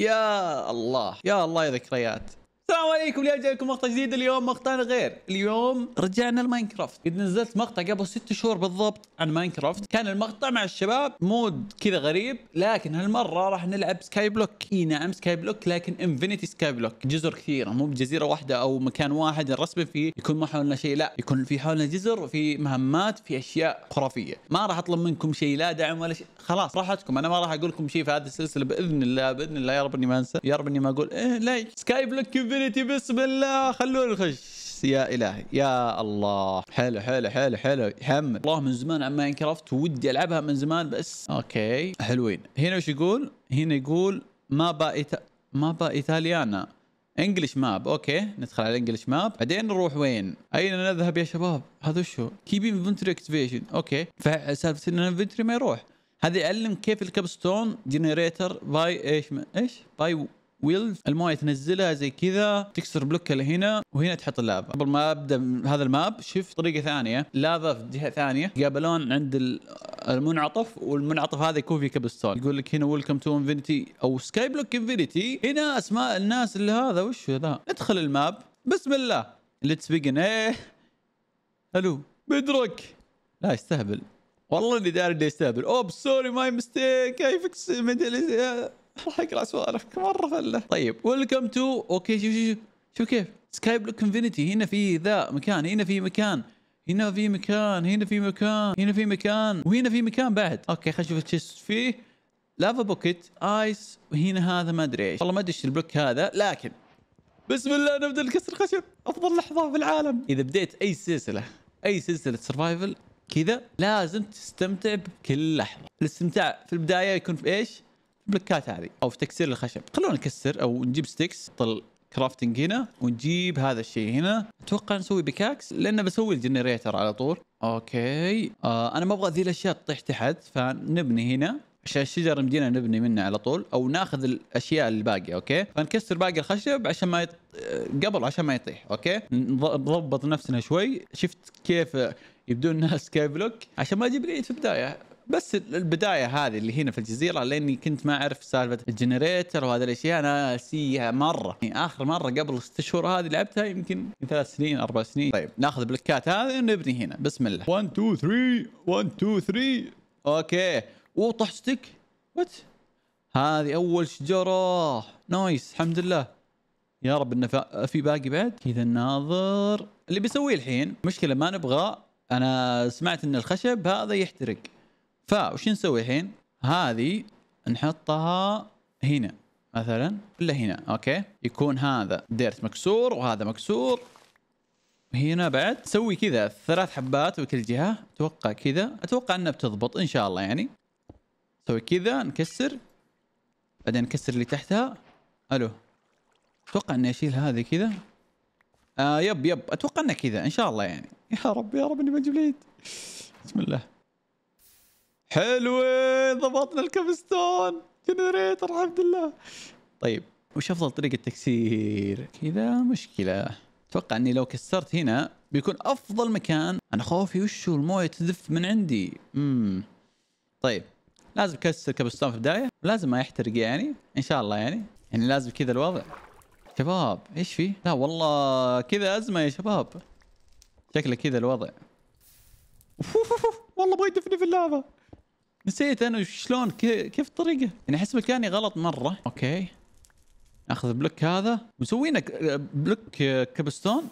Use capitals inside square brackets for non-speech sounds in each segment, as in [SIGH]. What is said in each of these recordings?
يا الله يا الله يا ذكريات السلام عليكم اليوم جايكم مقطع جديد اليوم مقطعنا غير اليوم رجعنا لماينكرافت قد نزلت مقطع قبل ست شهور بالضبط عن ماينكرافت كان المقطع مع الشباب مود كذا غريب لكن هالمره راح نلعب سكاي بلوك اي نعم سكاي بلوك لكن انفينيتي سكاي بلوك جزر كثيره مو بجزيره واحده او مكان واحد نرسم فيه يكون ما حولنا شيء لا يكون في حولنا جزر وفي مهمات في اشياء خرافيه ما راح اطلب منكم شيء لا دعم ولا شيء خلاص راحتكم انا ما راح اقول لكم شيء في هذه السلسله باذن الله باذن الله يا رب اني ما انسى يا رب اني ما اقول إيه لا سكاي بلوك انفينيتي بسم الله خلونا نخش يا الهي يا الله حلو حلو حلو حلو يحمل والله من زمان عن ماين كرافت ودي العبها من زمان بس اوكي حلوين هنا وش يقول؟ هنا يقول مابا إيتا... با ايطاليانا انجلش ماب اوكي ندخل على الانجلش ماب بعدين نروح وين؟ اين نذهب يا شباب؟ هذا شو؟ كيب انفنتري اكتيفيشن اوكي فسالفه ان الانفنتري ما يروح هذا يعلم كيف الكبستون جنريتر باي ايش ايش؟ باي ويلز المويه تنزلها زي كذا تكسر بلوك اللي هنا وهنا تحط اللافا قبل ما ابدا هذا الماب شفت طريقه ثانيه لافا في جهه ثانيه يقابلون عند المنعطف والمنعطف هذا يكون في كبستون يقول لك هنا ويلكم تو انفينيتي او سكاي بلوك انفينيتي هنا اسماء الناس اللي هذا وش ذا ادخل الماب بسم الله ليتس بيجن ايه الو بدرك لا يستهبل والله اني داري انه يستهبل اوب سوري ماي مستيك اي فيكس [LAUGHS] راح اقرا سوالفك مره فله طيب ويلكم تو اوكي شوف شوف شوف كيف سكاي بلوك انفينيتي هنا في ذا مكان هنا في مكان هنا في مكان هنا في مكان هنا في مكان وهنا في مكان بعد اوكي خلينا نشوف ايش فيه لافا بوكيت ايس وهنا هذا ما ادري ايش والله ما ادري ايش البلوك هذا لكن بسم الله نبدا الكسر الخشب افضل لحظه في العالم اذا بديت اي سلسله اي سلسله سرفايفل كذا لازم تستمتع بكل لحظه الاستمتاع في البدايه يكون في ايش البلوكات هذه او في تكسير الخشب خلونا نكسر او نجيب ستيكس طل كرافتنج هنا ونجيب هذا الشيء هنا اتوقع نسوي بكاكس لانه بسوي الجنريتر على طول اوكي آه انا ما ابغى ذي الاشياء تطيح تحت فنبني هنا عشان الشجر يمدينا نبني منه على طول او ناخذ الاشياء الباقيه اوكي فنكسر باقي الخشب عشان ما يط... قبل عشان ما يطيح اوكي نضبط نفسنا شوي شفت كيف يبدون الناس سكاي بلوك عشان ما اجيب العيد في البدايه بس البدايه هذه اللي هنا في الجزيره لاني كنت ما اعرف سالفه الجنريتر وهذه الاشياء انا سيها مره يعني اخر مره قبل ست شهور هذه لعبتها يمكن ثلاث سنين اربع سنين طيب ناخذ بلوكات هذه ونبني هنا بسم الله 1 2 3 1 2 3 اوكي وطحتك وات هذه اول شجره نايس الحمد لله يا رب انه في باقي بعد كذا ناظر اللي بيسويه الحين مشكله ما نبغى انا سمعت ان الخشب هذا يحترق فوش نسوي الحين هذه نحطها هنا مثلا ولا هنا اوكي يكون هذا ديرت مكسور وهذا مكسور هنا بعد سوي كذا ثلاث حبات بكل جهه اتوقع كذا اتوقع انها بتضبط ان شاء الله يعني سوي كذا نكسر بعدين نكسر اللي تحتها الو اتوقع اني اشيل هذه كذا آه يب يب اتوقع انه كذا ان شاء الله يعني يا رب يا رب اني ما اجيب العيد بسم الله حلوين ضبطنا الكبستون جنريتر الحمد لله طيب وش افضل طريقه تكسير كذا مشكله اتوقع اني لو كسرت هنا بيكون افضل مكان انا خوفي وش المويه تذف من عندي امم طيب لازم اكسر كبستون في البدايه لازم ما يحترق يعني ان شاء الله يعني يعني لازم كذا الوضع شباب ايش في لا والله كذا ازمه يا شباب شكله كذا الوضع والله ابغى يدفني في اللافه نسيت انا شلون كيف الطريقه يعني احس مكاني غلط مره اوكي اخذ بلوك هذا مسوينا بلوك كبستون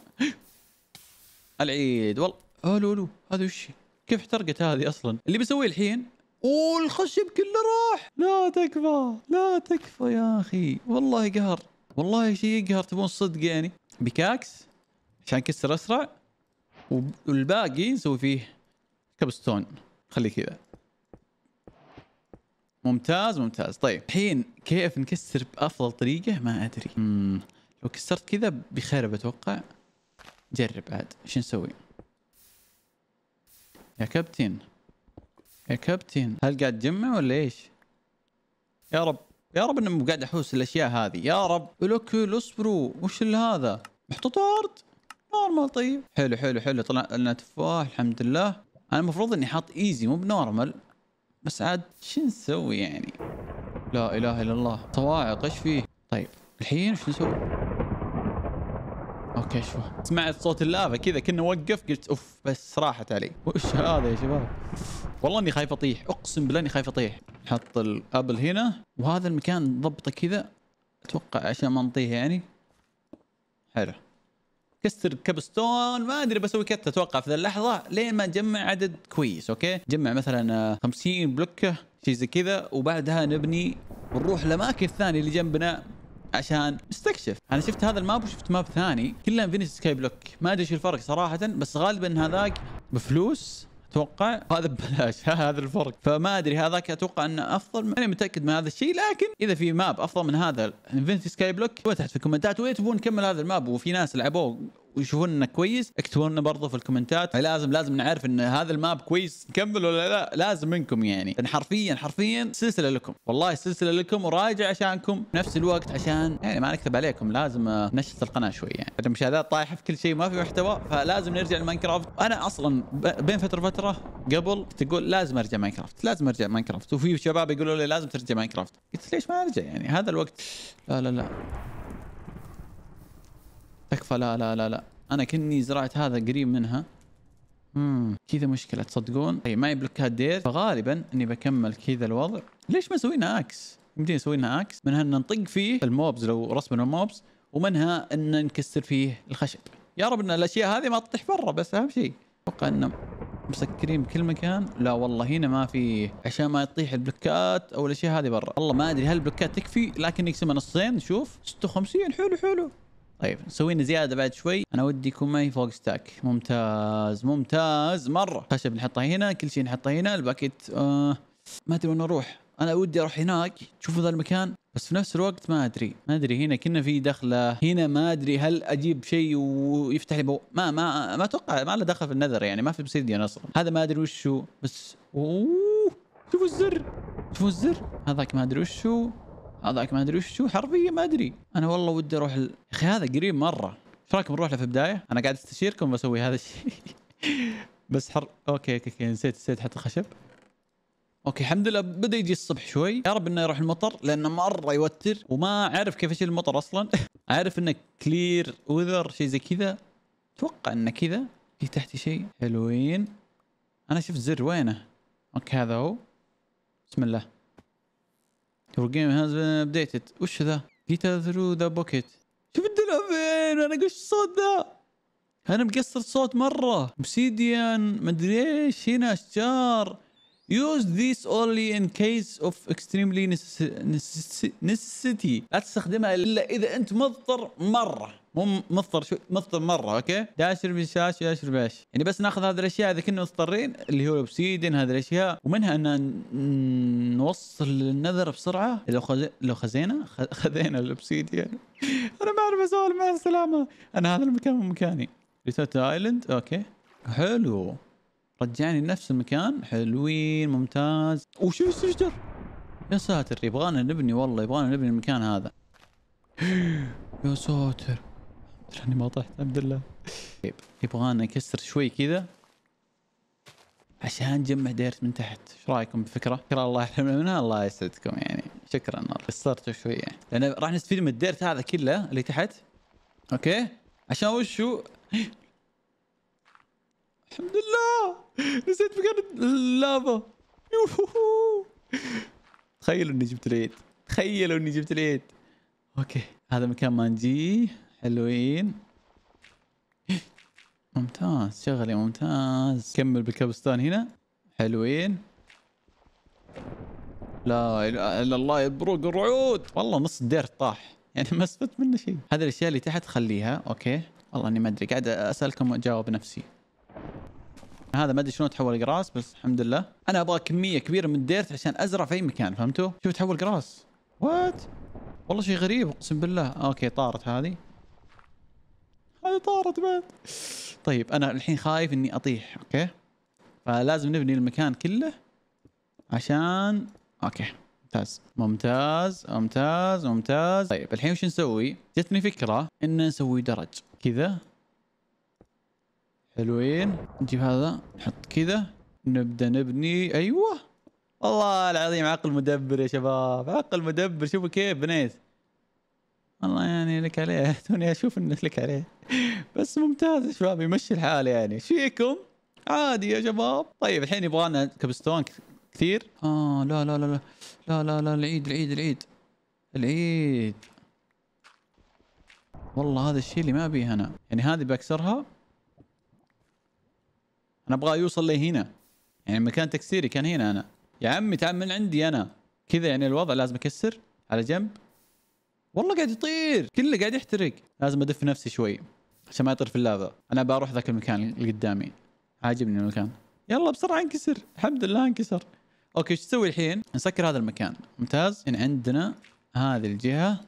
[GASPS] العيد والله الو الو هذا وش كيف احترقت هذه اصلا اللي بسويه الحين والخشب كله راح لا تكفى لا تكفى يا اخي والله قهر والله شيء يقهر تبون الصدق يعني بكاكس عشان كسر اسرع والباقي نسوي فيه كبستون خليه كذا ممتاز ممتاز طيب الحين كيف نكسر بافضل طريقه ما ادري مم. لو كسرت كذا بخير بتوقع جرب عاد ايش نسوي يا كابتن يا كابتن هل قاعد تجمع ولا ايش يا رب يا رب اني قاعد احوس الاشياء هذه يا رب لوكل اصبروا وش اللي هذا محطوط ارض نورمال طيب حلو حلو حلو طلع لنا تفاح الحمد لله انا المفروض اني حاط ايزي مو بنورمال بس عاد شو نسوي يعني لا اله الا الله صواعق ايش فيه طيب الحين ايش نسوي اوكي شو سمعت صوت اللافا كذا كنا وقف قلت اوف بس راحت علي وش هذا يا شباب والله اني خايف اطيح اقسم بالله اني خايف اطيح نحط الابل هنا وهذا المكان ضبطه كذا اتوقع عشان ما نطيح يعني حلو كسر كبستون ما ادري بسوي كت اتوقع في ذا اللحظه لين ما نجمع عدد كويس اوكي نجمع مثلا 50 آه، بلوكه شيء زي كذا وبعدها نبني ونروح الاماكن الثانيه اللي جنبنا عشان نستكشف انا شفت هذا الماب وشفت ماب ثاني كلها فينيس سكاي بلوك ما ادري شو الفرق صراحه بس غالبا هذاك بفلوس اتوقع هذا ببلاش [LAUGHS] هذا الفرق فما ادري هذاك اتوقع انه افضل ماني متاكد من هذا الشيء لكن اذا في ماب افضل من هذا انفنتي سكاي بلوك تحت في الكومنتات وين تبون نكمل هذا الماب وفي ناس لعبوه ويشوفون انه كويس اكتبوا لنا برضه في الكومنتات لازم لازم نعرف ان هذا الماب كويس نكمل ولا لا لازم منكم يعني لان حرفيا حرفيا سلسله لكم والله سلسله لكم وراجع عشانكم نفس الوقت عشان يعني ما نكتب عليكم لازم نشط القناه شوي يعني المشاهدات طايحه في كل شيء ما في محتوى فلازم نرجع لماينكرافت انا اصلا بين فتره وفتره قبل تقول لازم ارجع ماينكرافت لازم ارجع ماينكرافت وفي شباب يقولوا لي لازم ترجع ماينكرافت قلت ليش ما ارجع يعني هذا الوقت لا لا لا تكفى لا لا لا لا انا كني زرعت هذا قريب منها امم كذا مشكله تصدقون اي طيب، معي بلوكات دير فغالبا اني بكمل كذا الوضع ليش ما سوينا اكس يمدينا سوينا اكس منها ان نطق فيه الموبز لو رسمنا الموبز ومنها ان نكسر فيه الخشب يا رب ان الاشياء هذه ما تطيح برا بس اهم شيء اتوقع انه مسكرين بكل مكان لا والله هنا ما في عشان ما تطيح البلوكات او الاشياء هذه برا والله ما ادري هل البلوكات تكفي لكن نقسمها نصين نشوف 56 حلو حلو طيب سوينا زياده بعد شوي انا ودي يكون معي فوق ستاك ممتاز ممتاز مره خشب نحطه هنا كل شيء نحطه هنا الباكيت آه ما ادري وين اروح انا ودي اروح هناك شوفوا ذا المكان بس في نفس الوقت ما ادري ما ادري هنا كنا في دخله هنا ما ادري هل اجيب شيء ويفتح لي بو ما ما ما اتوقع ما له دخل في النذر يعني ما في بسيديون اصلا هذا ما ادري وش هو بس اوه شوفوا الزر شوفوا الزر هذاك ما ادري وش هو هذاك ما ادري وش حرفيا ما ادري انا والله ودي اروح ال... يا اخي هذا قريب مره ايش رايكم نروح له في البدايه؟ انا قاعد استشيركم بسوي هذا الشيء [LAUGHS] بس حر اوكي اوكي, أوكي. نسيت نسيت حتى خشب اوكي الحمد لله بدا يجي الصبح شوي يا رب انه يروح المطر لانه مره يوتر وما اعرف كيف اشيل المطر اصلا [LAUGHS] اعرف انه كلير وذر شيء زي كذا اتوقع انه كذا في تحتي شيء حلوين انا شفت زر وينه اوكي هذا هو بسم الله Your game has been updated وش ذا؟ بيتا through the بوكيت شو بدنا فين؟ انا قلت الصوت ذا؟ انا مقصر الصوت مرة obsidian مدري ايش هنا اشجار Use these only in case of extremely necessity لا تستخدمها الا اذا انت مضطر مرة مو مضطر شو مضطر مره اوكي يا اشرب شاش يا اشرب ايش يعني بس ناخذ هذه الاشياء اذا كنا مضطرين اللي هو الاوبسيدن هذه الاشياء ومنها ان نوصل للنذر بسرعه لو لو خزينا خذينا الاوبسيدين [LAUGHS] انا ما اعرف اسولف مع السلامه انا هذا المكان مو مكاني ريسيت ايلاند اوكي حلو رجعني لنفس المكان حلوين ممتاز وشو الشجر يا ساتر يبغانا نبني والله يبغانا نبني المكان هذا [GASPS] يا ساتر لاني [LAUGHS] ما طحت الحمد لله طيب، يبغانا نكسر شوي كذا عشان نجمع ديرت من تحت ايش رايكم بالفكره؟ شكرا الله يحرمنا منها الله يسعدكم يعني شكرا قصرتوا شوي يعني لان راح نستفيد من الديرت هذا كله اللي تحت اوكي عشان وشو الحمد لله نسيت مكان اللافا يوهو تخيلوا اني جبت العيد تخيلوا اني جبت العيد اوكي هذا مكان ما نجيه حلوين ممتاز شغلي ممتاز كمل بالكبستان هنا حلوين لا اله الا الله يبروق الرعود والله نص الدير طاح يعني ما استفدت منه شيء هذه الاشياء اللي تحت خليها اوكي والله اني ما ادري قاعد اسالكم واجاوب نفسي هذا ما ادري شلون تحول قراص بس الحمد لله انا ابغى كميه كبيره من الديرت عشان ازرع في اي مكان فهمتوا شوف تحول قراص وات والله شيء غريب اقسم بالله اوكي طارت هذه طارت بعد طيب انا الحين خايف اني اطيح اوكي فلازم نبني المكان كله عشان اوكي ممتاز ممتاز ممتاز ممتاز طيب الحين وش نسوي جتني فكره ان نسوي درج كذا حلوين نجيب هذا نحط كذا نبدا نبني ايوه والله العظيم عقل مدبر يا شباب عقل مدبر شوفوا كيف بنيت والله يعني لك عليه [LAUGHS] توني اشوف انك لك عليه بس ممتاز شباب يمشي الحال يعني ايش فيكم؟ عادي يا شباب طيب الحين يبغى لنا كبستون كثير اه لا لا لا لا لا لا لا العيد العيد العيد العيد والله هذا الشيء اللي ما ابيه انا يعني هذه بكسرها انا ابغى يوصل لي هنا يعني مكان تكسيري كان هنا انا يا عمي تعال من عندي انا كذا يعني الوضع لازم اكسر على جنب والله قاعد يطير كله قاعد يحترق لازم ادف نفسي شوي عشان ما يطير في اللافا انا بروح ذاك المكان اللي قدامي عاجبني المكان يلا بسرعه انكسر الحمد لله انكسر اوكي ايش تسوي الحين نسكر هذا المكان ممتاز إن عندنا هذه الجهه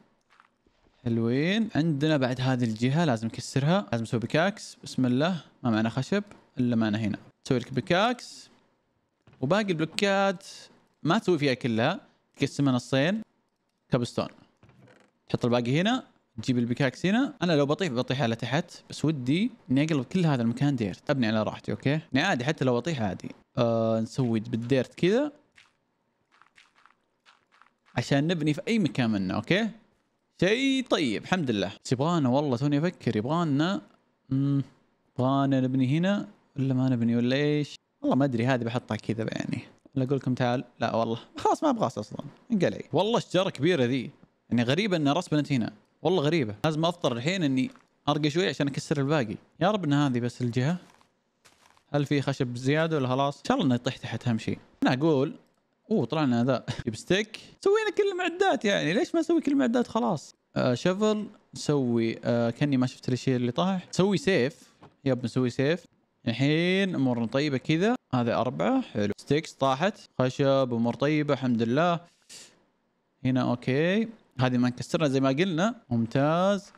حلوين عندنا بعد هذه الجهه لازم نكسرها لازم نسوي بكاكس بسم الله ما معنا خشب الا معنا هنا تسوي لك بكاكس وباقي البلوكات ما تسوي فيها كلها تقسمها نصين كابستون تحط الباقي هنا تجيب البيكاكس هنا انا لو بطيح بطيح على تحت بس ودي اني اقلب كل هذا المكان ديرت ابني على راحتي اوكي يعني عادي حتى لو اطيح عادي آه نسوي بالديرت كذا عشان نبني في اي مكان منه اوكي شيء طيب الحمد لله يبغانا والله توني افكر يبغانا يبغانا نبني هنا ولا ما نبني ولا ايش والله ما ادري هذه بحطها كذا يعني لا اقول لكم تعال لا والله خلاص ما ابغاها اصلا انقلعي والله الشجره كبيره ذي يعني غريبه ان رسبنت هنا والله غريبه لازم افطر الحين اني ارقى شوي عشان اكسر الباقي يا رب ان هذه بس الجهه هل في خشب زياده ولا خلاص ان شاء الله انه يطيح تحت اهم شيء انا اقول اوه طلعنا ذا جيب [LAUGHS] ستيك سوينا كل المعدات يعني ليش ما نسوي كل المعدات خلاص آه شفل نسوي آه كاني ما شفت الشيء اللي طاح نسوي سيف يب نسوي سيف الحين امورنا طيبه كذا هذا اربعه حلو ستيكس طاحت خشب امور طيبه الحمد لله هنا اوكي هذه ما نكسرها زي ما قلنا ممتاز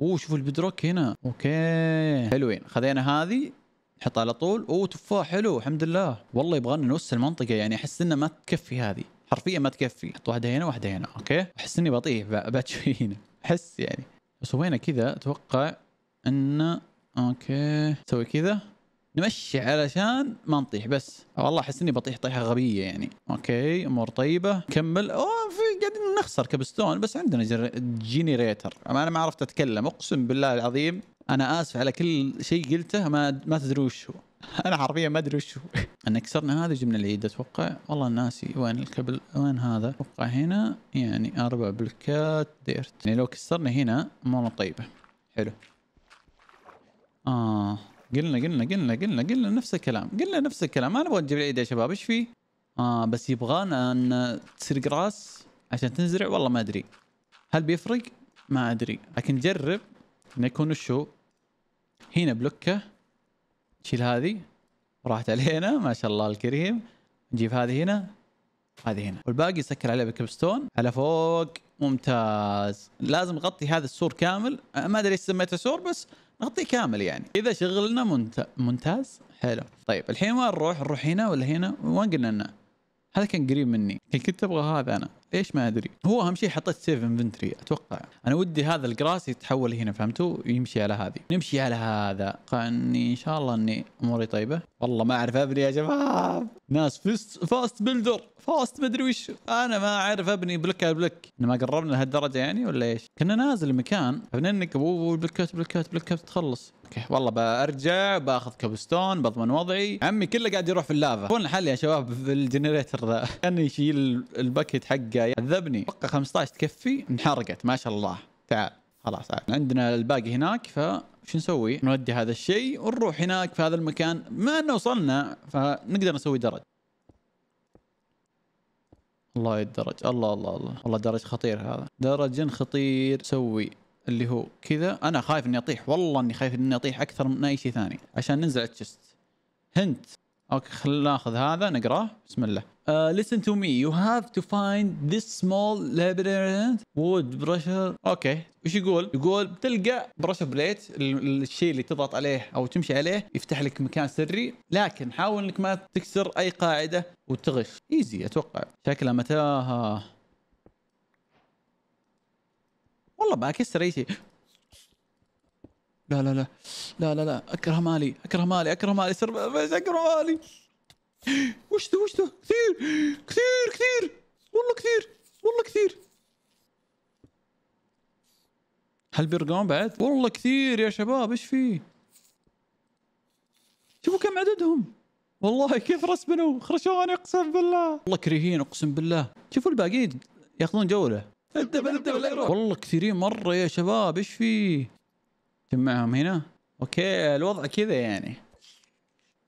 اوه شوفوا البدروك هنا اوكي حلوين خذينا هذه نحطها على طول اوه تفاح حلو الحمد لله والله يبغى لنا نوسع المنطقه يعني احس انه ما تكفي هذه حرفيا ما تكفي حط واحده هنا واحده هنا اوكي احس اني بطيح بعد شوي هنا احس يعني سوينا كذا اتوقع ان اوكي نسوي كذا نمشي علشان ما نطيح بس والله احس اني بطيح طيحه غبيه يعني اوكي امور طيبه نكمل اوه قاعدين نخسر كبستون بس عندنا جنريتر انا ما عرفت اتكلم اقسم بالله العظيم انا اسف على كل شيء قلته ما ما تدري وش هو [LAUGHS] انا حرفيا ما ادري وش هو [LAUGHS] انا كسرنا هذا جبنا العيد اتوقع والله ناسي وين الكبل وين هذا اتوقع هنا يعني اربع بلكات ديرت يعني لو كسرنا هنا مو طيبه حلو اه قلنا قلنا قلنا قلنا قلنا نفس الكلام قلنا نفس الكلام ما نبغى نجيب العيد يا شباب ايش فيه؟ اه بس يبغانا ان تصير جراس عشان تنزرع والله ما ادري هل بيفرق ما ادري لكن جرب انه يكون وشو هنا بلوكه تشيل هذه راحت علينا ما شاء الله الكريم نجيب هذه هنا هذه هنا والباقي سكر عليه بكبستون على فوق ممتاز لازم نغطي هذا السور كامل ما ادري ايش سميته سور بس نغطيه كامل يعني اذا شغلنا منت... ممتاز حلو طيب الحين وين نروح نروح هنا ولا هنا وين قلنا هذا كان قريب مني كنت ابغى هذا انا ليش ما ادري هو اهم شيء حطيت سيف انفنتري اتوقع انا ودي هذا الجراس يتحول هنا فهمتوا يمشي على هذه نمشي على هذا اني ان شاء الله اني اموري طيبه والله ما اعرف ابني يا شباب ناس فست فاست بلدر فاست مدري وش انا ما اعرف ابني بلوك على بلوك احنا ما قربنا لهالدرجه يعني ولا ايش كنا نازل مكان بننك بلوكات بلوكات بلوكات تخلص اوكي والله برجع باخذ كابستون بضمن وضعي عمي كله قاعد يروح في اللافا فون الحل يا شباب في الجنريتر ذا كان يشيل الباكيت حقه جاي عذبني اتوقع 15 تكفي انحرقت ما شاء الله تعال خلاص عاد عندنا الباقي هناك فش نسوي؟ نودي هذا الشيء ونروح هناك في هذا المكان ما انه وصلنا فنقدر نسوي درج الله يدرج الله الله الله والله درج خطير هذا درج خطير سوي اللي هو كذا انا خايف اني اطيح والله اني خايف اني اطيح اكثر من اي شيء ثاني عشان ننزل التشست هنت اوكي خلينا ناخذ هذا نقراه بسم الله uh, listen to me you have to find this small labyrinth wood brusher اوكي وش يقول؟ يقول بتلقى برشر بليت الشيء اللي تضغط عليه او تمشي عليه يفتح لك مكان سري لكن حاول انك ما تكسر اي قاعده وتغش ايزي اتوقع شكلها متاهه والله بكسر اي شيء لا لا لا لا لا لا اكره مالي اكره مالي اكره مالي سر اكره مالي وش ذا وش ذا كثير كثير كثير والله كثير والله كثير هل بيرقون بعد؟ والله كثير يا شباب ايش فيه؟ شوفوا كم عددهم والله كيف رسبنوا خرشون اقسم بالله والله كريهين اقسم بالله شوفوا الباقيين ياخذون جوله انت ابدا والله كثيرين مره يا شباب ايش فيه؟ تجمعهم هنا اوكي الوضع كذا يعني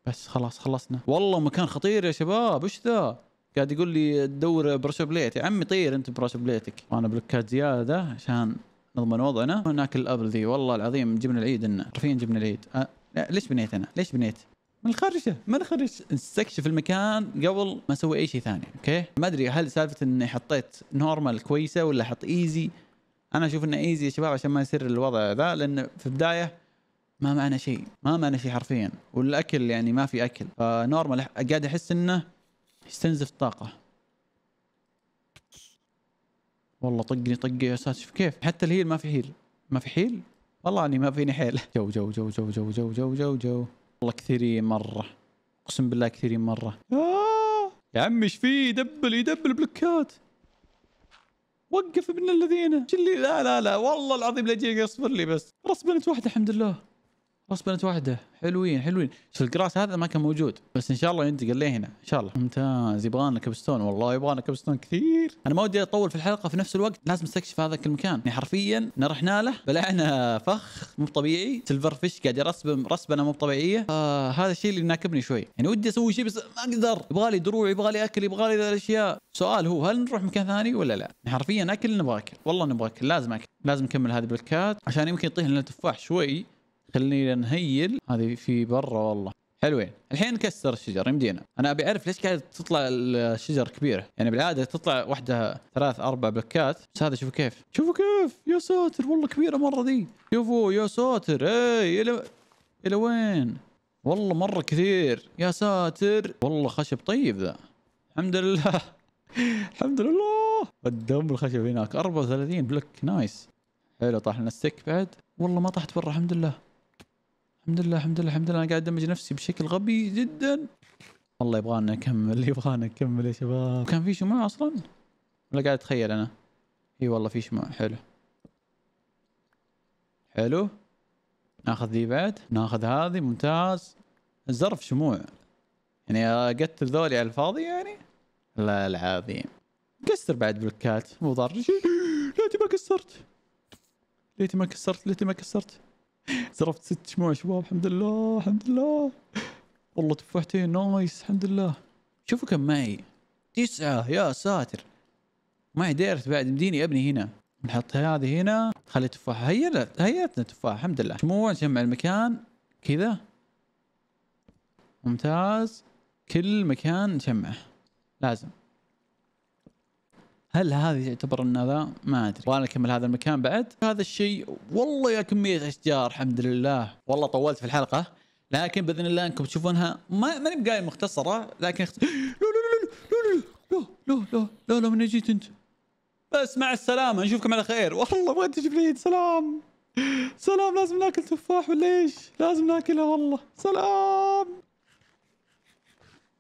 بس خلاص خلصنا والله مكان خطير يا شباب ايش ذا قاعد يقول لي تدور بليت يا عمي طير انت بليتك وانا بلوكات زياده عشان نضمن وضعنا هناك الابل ذي والله العظيم جبنا العيد لنا عارفين جبنا العيد أه. ليش بنيت انا ليش بنيت من الخرشه من الخرج نستكشف المكان قبل ما اسوي اي شيء ثاني اوكي ما ادري هل سالفه اني حطيت نورمال كويسه ولا حط ايزي انا اشوف انه ايزي يا شباب عشان ما يصير الوضع ذا لان في البدايه ما معنا شيء ما معنا شيء حرفيا والاكل يعني ما في اكل فنورمال قاعد احس انه يستنزف الطاقه والله طقني طقي يا ساتر كيف حتى الهيل ما في هيل ما في حيل والله اني ما فيني حيل [LAUGHS] جو جو جو جو جو جو جو جو جو والله كثيرين مره اقسم بالله كثيرين مره آه! يا عمي ايش فيه يدبل يدبل بلوكات وقف ابن الذين لا لا لا والله العظيم لا اصبر لي بس رسبنت واحده الحمد لله خلاص بنت واحده حلوين حلوين الجراس هذا ما كان موجود بس ان شاء الله ينتقل لي هنا ان شاء الله ممتاز يبغى لنا كبستون والله يبغى لنا كبستون كثير انا ما ودي اطول في الحلقه في نفس الوقت لازم استكشف هذا المكان يعني حرفيا رحنا له بلعنا فخ مو طبيعي سيلفر فيش قاعد يرسب رسبنه مو طبيعيه آه هذا الشيء اللي ناكبني شوي يعني ودي اسوي شيء بس ما اقدر يبغى لي دروع يبغى لي اكل يبغى لي الاشياء سؤال هو هل نروح مكان ثاني ولا لا يعني حرفيا اكل نبغى اكل والله نبغى اكل لازم اكل لازم نكمل هذه البلوكات عشان يمكن يطيح لنا تفاح شوي خلينا نهيل هذه في برا والله حلوين الحين نكسر الشجر يمدينا انا ابي اعرف ليش قاعد تطلع الشجر كبيره يعني بالعاده تطلع وحده ثلاث اربع بلوكات بس هذا شوفوا كيف شوفوا كيف يا ساتر والله كبيره مره دي شوفوا يا ساتر اي الى الى وين والله مره كثير يا ساتر والله خشب طيب ذا الحمد لله [LAUGHS] الحمد لله قدام الخشب هناك 34 بلوك نايس حلو طاح لنا السك بعد والله ما طحت برا الحمد لله الحمد لله الحمد لله الحمد لله انا قاعد ادمج نفسي بشكل غبي جدا والله يبغانا نكمل يبغانا نكمل يا شباب كان في شموع اصلا ولا قاعد اتخيل انا اي والله في شموع حلو حلو ناخذ ذي بعد ناخذ هذه ممتاز الزرف شموع يعني اقتل ذولي على الفاضي يعني لا العظيم كسر بعد بلوكات مو ضار ليتي ما كسرت ليتي ما كسرت ليتي ما كسرت صرفت ست شموع شباب الحمد لله الحمد لله والله تفاحتين نايس الحمد لله شوفوا كم معي تسعة يا ساتر ما قدرت بعد مديني ابني هنا نحط هذه هنا خلي تفاحة هيا هيتنا تفاحة الحمد لله شموع نجمع المكان كذا ممتاز كل مكان نجمعه لازم هل هذه تعتبر النذا؟ ما ادري، وانا اكمل هذا المكان بعد، هذا الشيء والله يا كميه اشجار الحمد لله، والله طولت في الحلقه، لكن باذن الله انكم تشوفونها ما ماني بقايل مختصره لكن اخت... لو لو لو لو لو لو لو لو لو لو من جيت انت؟ بس مع السلامه نشوفكم على خير، والله ما تجيب العيد سلام. سلام لازم ناكل تفاح ولا ايش؟ لازم ناكلها والله، سلام.